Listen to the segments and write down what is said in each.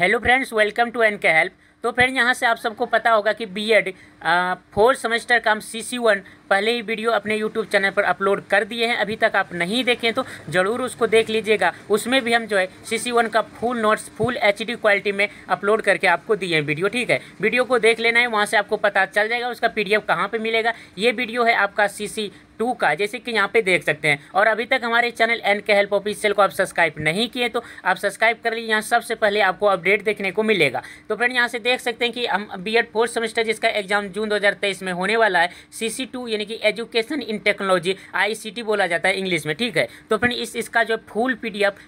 hello friends welcome to N K help तो friend यहाँ से आप सबको पता होगा कि बीएड फोर्थ सेमेस्टर का हम सी सी वन पहले ही वीडियो अपने यूट्यूब चैनल पर अपलोड कर दिए हैं अभी तक आप नहीं देखें तो ज़रूर उसको देख लीजिएगा उसमें भी हम जो है सी वन का full notes full H quality में अपलोड करके आपको दिए हैं वीडियो ठीक है वीडियो को देख लेना है वहाँ से आपको पता चल जाएगा उसका पी डी कहाँ पर मिलेगा ये वीडियो है आपका सी टू का जैसे कि यहाँ पे देख सकते हैं और अभी तक हमारे channel N K help official को आप सब्सक्राइब नहीं किए तो आप सब्सक्राइब कर लीजिए यहाँ सबसे पहले आपको अपडेट देखने को मिलेगा तो फ्रेंड यहाँ से देख सकते हैं कि हम बी एड फोर्थ सेमेस्टर जिसका एग्जाम जून 2023 में होने वाला है सी सी टू यानी कि एजुकेशन इन टेक्नोलॉजी आईसीटी बोला जाता है इंग्लिश में ठीक है तो फिर इस इसका जो फुल पीडीएफ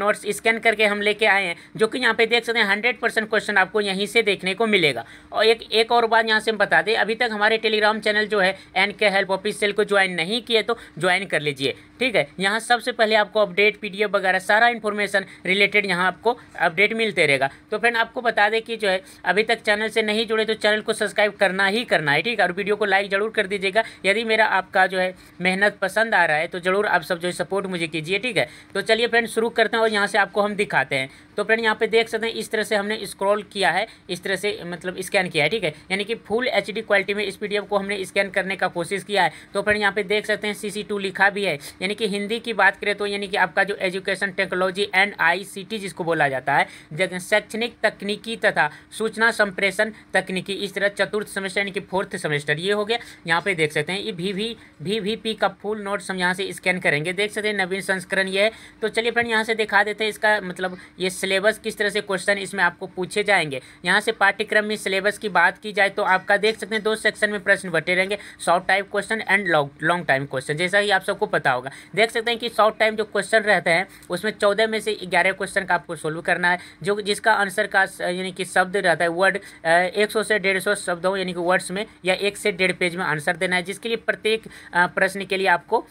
नोट्स स्कैन करके हम लेके आए हैं जो कि यहाँ पे देख सकते हैं हंड्रेड परसेंट क्वेश्चन आपको यहीं से देखने को मिलेगा और एक एक और बात यहाँ से हम बता दें अभी तक हमारे टेलीग्राम चैनल जो है N K help office cell को ज्वाइन नहीं किए तो ज्वाइन कर लीजिए ठीक है यहाँ सबसे पहले आपको अपडेट पी वगैरह सारा इन्फॉर्मेशन रिलेटेड यहाँ आपको अपडेट मिलते रहेगा तो फ्रेंड आपको बता दें कि जो है अभी तक चैनल से नहीं जुड़े तो चैनल को सब्सक्राइब करना ही करना है ठीक है और वीडियो को लाइक जरूर कर दीजिए कीजिएगा यदि मेरा आपका जो है मेहनत पसंद आ रहा है तो ज़रूर आप सब जो है सपोर्ट मुझे कीजिए ठीक है तो चलिए फ्रेंड शुरू करते हैं और यहाँ से आपको हम दिखाते हैं तो फ्रेंड यहाँ पे देख सकते हैं इस तरह से हमने स्क्रॉल किया है इस तरह से मतलब स्कैन किया है ठीक है यानी कि फुल एच क्वालिटी में इस पी को हमने स्कैन करने का कोशिश किया है तो फ्रेंड यहाँ पे देख सकते हैं सी लिखा भी है यानी कि हिंदी की बात करें तो यानी कि आपका जो एजुकेशन टेक्नोलॉजी एंड आई जिसको बोला जाता है शैक्षणिक तकनीकी तथा सूचना संप्रेषण तकनीकी इस तरह चतुर्थ सेमेस्टर यानी कि फोर्थ सेमेस्टर ये हो गया यहाँ पे पे देख सकते हैं ये भी भी भी भी पी का फुल नोट्स हम यहाँ से स्कैन करेंगे देख सकते हैं नवीन संस्करण ये तो चलिए फ्रेंड यहाँ से दिखा देते हैं इसका मतलब ये सिलेबस किस तरह से क्वेश्चन इसमें आपको पूछे जाएंगे यहाँ से पाठ्यक्रम में सिलेबस की बात की जाए तो आपका देख सकते हैं दो सेक्शन में प्रश्न बटे रहेंगे short time question and long time question जैसा ही आप सबको पता होगा देख सकते हैं कि शॉर्ट टाइम जो क्वेश्चन रहते हैं उसमें चौदह में से ग्यारह क्वेश्चन का आपको सोल्व करना है जो जिसका आंसर का यानी कि शब्द रहता है वर्ड एक से डेढ़ शब्दों यानी कि वर्ड्स में या एक से डेढ़ पेज में आंसर देना है जिसके लिए प्रत्येक प्रश्न के लिए आपको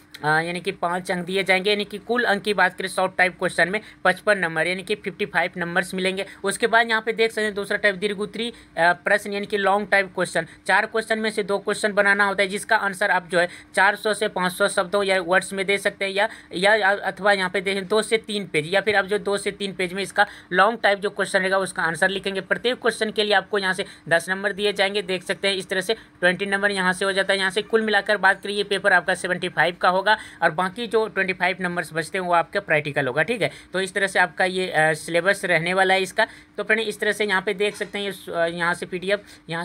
यानी कि पाँच अंक दिए जाएंगे यानी कि कुल अंक की बात करें सॉफ्ट टाइप क्वेश्चन में पचपन नंबर यानी कि फिफ्टी फाइव नंबर्स मिलेंगे उसके बाद यहाँ पे देख सकते हैं दूसरा टाइप दीर्घ उत्तरी प्रश्न यानी कि लॉन्ग टाइप क्वेश्चन चार क्वेश्चन में से दो क्वेश्चन बनाना होता है जिसका आंसर आप जो है चार से पाँच शब्दों या वर्ड्स में दे सकते हैं या या अथवा यहाँ पे देखें दो से तीन पेज या फिर आप जो दो से तीन पेज में इसका लॉन्ग टाइप जो क्वेश्चन रहेगा उसका आंसर लिखेंगे प्रत्येक क्वेश्चन के लिए आपको यहाँ से दस नंबर दिए जाएंगे देख सकते हैं इस तरह से ट्वेंटी नंबर यहाँ से हो जाता है यहाँ से कुल मिलाकर बात करिए पेपर आपका सेवेंटी फाइव का होगा और बाकी जो ट्वेंटी फाइव नंबर्स बचते हैं वो आपके प्रैक्टिकल होगा ठीक है तो इस तरह से आपका ये सिलेबस रहने वाला है इसका तो फ्रेंड इस तरह से यहाँ पे देख सकते हैं ये यहाँ से पी डी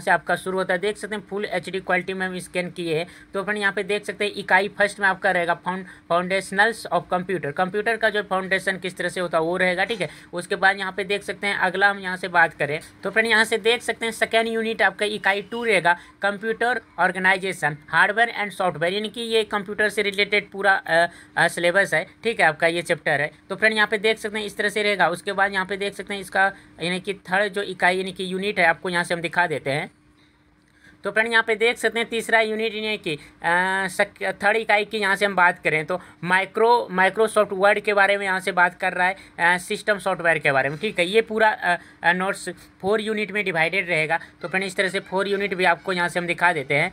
से आपका शुरू होता है देख सकते हैं फुल एच क्वालिटी में हम स्कैन किए हैं तो फ्रेंड यहाँ पर देख सकते हैं इकाई फर्स्ट में आपका रहेगा फाउंडेशनल्स ऑफ कंप्यूटर कंप्यूटर का जो फाउंडेशन किस तरह से होता है वो रहेगा ठीक है उसके बाद यहाँ पर देख सकते हैं अगला हम यहाँ से बात करें तो फ्रेंड यहाँ से देख सकते हैं सेकेंड यूनिट आपका इकाई टू रहेगा computer organisation application hardware and software यानी कि ये कंप्यूटर से रिलेटेड पूरा सिलेबस है ठीक है आपका ये चैप्टर है तो फ्रेंड यहाँ पे देख सकते हैं इस तरह से रहेगा उसके बाद यहाँ पे देख सकते हैं इसका यानी कि थर्ड जो इकाई यानी कि यूनिट है आपको यहाँ से हम दिखा देते हैं तो फ्रेंड यहाँ पे देख सकते हैं तीसरा यूनिट यानी कि थर्ड इकाई की यहाँ से हम बात करें तो माइक्रो माइक्रोसॉफ्ट वर्ड के बारे में यहाँ से बात कर रहा है सिस्टम सॉफ्टवेयर के बारे में ठीक है ये पूरा नोट्स फोर यूनिट में डिवाइडेड रहेगा तो फ्रेंड इस तरह से फोर यूनिट भी आपको यहाँ से हम दिखा देते हैं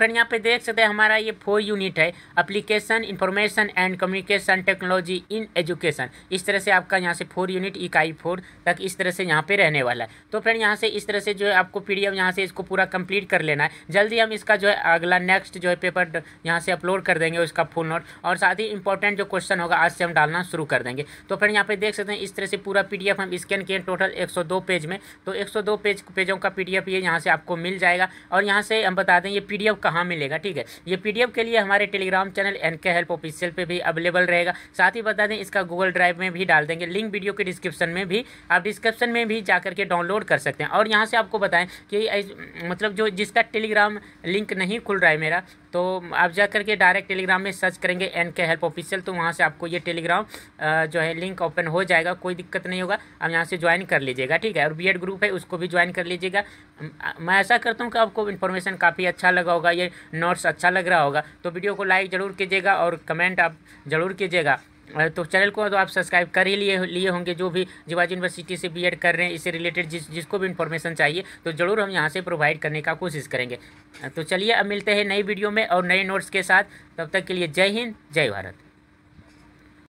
फ्रेंड यहाँ पे देख सकते हैं हमारा ये फोर यूनिट है application information and communication technology in education इस तरह से आपका यहाँ से फोर यूनिट इकाई फोर तक इस तरह से यहाँ पे रहने वाला है तो फ्रेंड यहाँ से इस तरह से जो है आपको पी यहाँ से इसको पूरा कम्प्लीट कर लेना है जल्दी हम इसका जो है अगला नेक्स्ट जो है पेपर यहाँ से अपलोड कर देंगे उसका फुल नोट और साथ ही इंपॉर्टेंट जो क्वेश्चन होगा आज से हम डालना शुरू कर देंगे तो फ्रेंड यहाँ पे देख सकते हैं इस तरह से पूरा एफ हम स्कैन किए टोटल दो पेज में तो दो पेज पेजों का एफ ये यहाँ से आपको मिल जाएगा और यहाँ से हम बता दें ये पी डी का कहाँ तो मिलेगा ठीक है ये पी के लिए हमारे Telegram channel N K help official पर भी अवेलेबल रहेगा साथ ही बता दें इसका गूगल ड्राइव में भी डाल देंगे लिंक वीडियो के डिस्क्रिप्शन में भी आप डिस्क्रिप्शन में भी जा करके डाउनलोड कर सकते हैं और यहाँ से आपको बताएं कि मतलब जो जिसका टेलीग्राम लिंक नहीं खुल रहा है मेरा तो आप जा करके डायरेक्ट टेलीग्राम में सर्च करेंगे एन के हेल्प ऑफिशियल तो वहाँ से आपको ये टेलीग्राम जो है लिंक ओपन हो जाएगा कोई दिक्कत नहीं होगा आप यहाँ से ज्वाइन कर लीजिएगा ठीक है और बी ग्रुप है उसको भी ज्वाइन कर लीजिएगा मैं ऐसा करता हूँ कि आपको इन्फॉर्मेशन काफ़ी अच्छा लगा होगा ये नोट्स अच्छा लग रहा होगा तो वीडियो को लाइक ज़रूर कीजिएगा और कमेंट आप ज़रूर कीजिएगा तो चैनल को तो आप सब्सक्राइब कर ही लिए लिए होंगे जो भी जीवाजी यूनिवर्सिटी से बीएड कर रहे हैं इससे रिलेटेड जिस जिसको भी इन्फॉर्मेशन चाहिए तो ज़रूर हम यहाँ से प्रोवाइड करने का कोशिश करेंगे तो चलिए अब मिलते हैं नई वीडियो में और नए नोट्स के साथ तब तक के लिए जय हिंद जय भारत